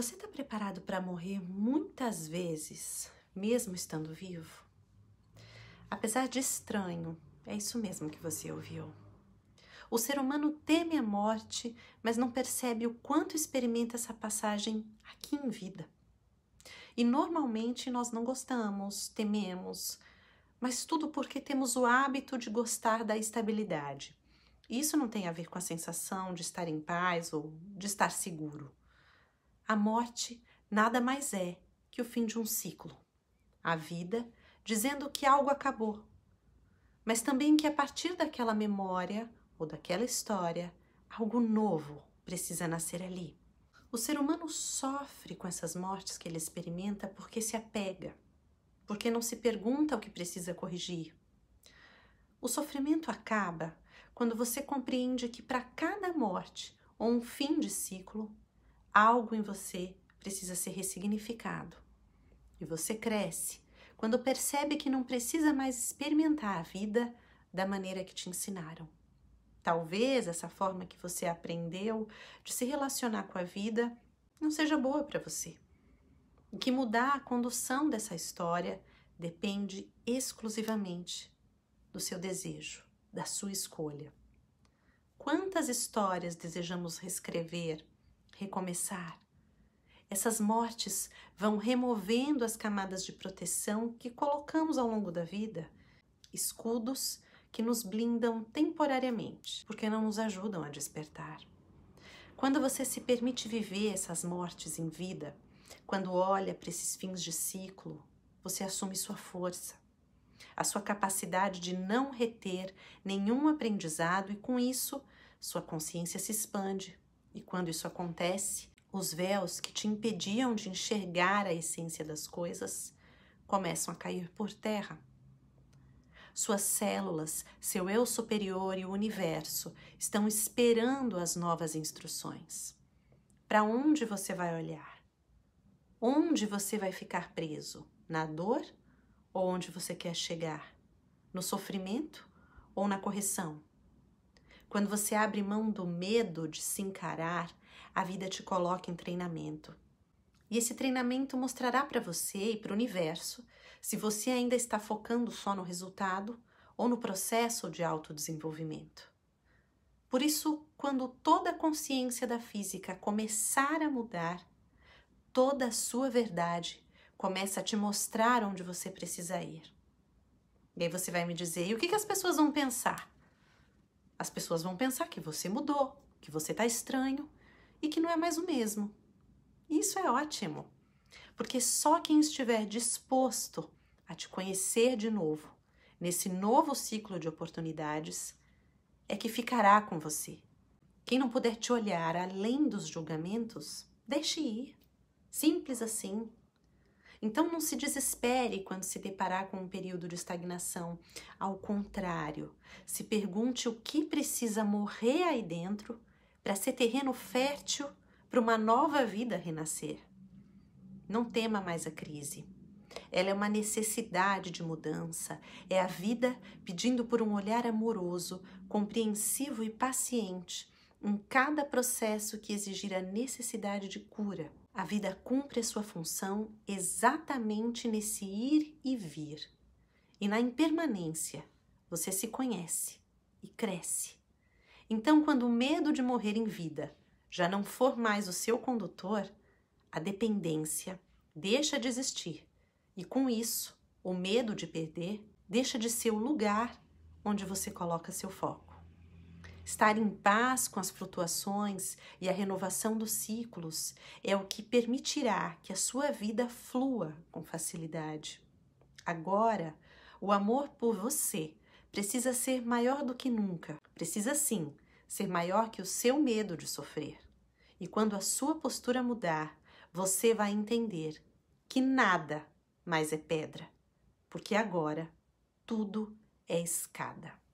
Você está preparado para morrer muitas vezes, mesmo estando vivo? Apesar de estranho, é isso mesmo que você ouviu. O ser humano teme a morte, mas não percebe o quanto experimenta essa passagem aqui em vida. E normalmente nós não gostamos, tememos, mas tudo porque temos o hábito de gostar da estabilidade. Isso não tem a ver com a sensação de estar em paz ou de estar seguro. A morte nada mais é que o fim de um ciclo. A vida dizendo que algo acabou, mas também que a partir daquela memória ou daquela história, algo novo precisa nascer ali. O ser humano sofre com essas mortes que ele experimenta porque se apega, porque não se pergunta o que precisa corrigir. O sofrimento acaba quando você compreende que para cada morte ou um fim de ciclo algo em você precisa ser ressignificado. E você cresce quando percebe que não precisa mais experimentar a vida da maneira que te ensinaram. Talvez essa forma que você aprendeu de se relacionar com a vida não seja boa para você. E que mudar a condução dessa história depende exclusivamente do seu desejo, da sua escolha. Quantas histórias desejamos reescrever recomeçar. Essas mortes vão removendo as camadas de proteção que colocamos ao longo da vida, escudos que nos blindam temporariamente, porque não nos ajudam a despertar. Quando você se permite viver essas mortes em vida, quando olha para esses fins de ciclo, você assume sua força, a sua capacidade de não reter nenhum aprendizado e, com isso, sua consciência se expande, e quando isso acontece, os véus que te impediam de enxergar a essência das coisas começam a cair por terra. Suas células, seu eu superior e o universo estão esperando as novas instruções. Para onde você vai olhar? Onde você vai ficar preso? Na dor ou onde você quer chegar? No sofrimento ou na correção? Quando você abre mão do medo de se encarar, a vida te coloca em treinamento. E esse treinamento mostrará para você e para o universo se você ainda está focando só no resultado ou no processo de autodesenvolvimento. Por isso, quando toda a consciência da física começar a mudar, toda a sua verdade começa a te mostrar onde você precisa ir. E aí você vai me dizer: e o que, que as pessoas vão pensar? As pessoas vão pensar que você mudou, que você está estranho e que não é mais o mesmo. Isso é ótimo, porque só quem estiver disposto a te conhecer de novo, nesse novo ciclo de oportunidades, é que ficará com você. Quem não puder te olhar além dos julgamentos, deixe ir. Simples assim. Então não se desespere quando se deparar com um período de estagnação. Ao contrário, se pergunte o que precisa morrer aí dentro para ser terreno fértil para uma nova vida renascer. Não tema mais a crise. Ela é uma necessidade de mudança, é a vida pedindo por um olhar amoroso, compreensivo e paciente em cada processo que exigir a necessidade de cura. A vida cumpre a sua função exatamente nesse ir e vir. E na impermanência, você se conhece e cresce. Então, quando o medo de morrer em vida já não for mais o seu condutor, a dependência deixa de existir. E com isso, o medo de perder deixa de ser o lugar onde você coloca seu foco. Estar em paz com as flutuações e a renovação dos ciclos é o que permitirá que a sua vida flua com facilidade. Agora, o amor por você precisa ser maior do que nunca. Precisa sim ser maior que o seu medo de sofrer. E quando a sua postura mudar, você vai entender que nada mais é pedra, porque agora tudo é escada.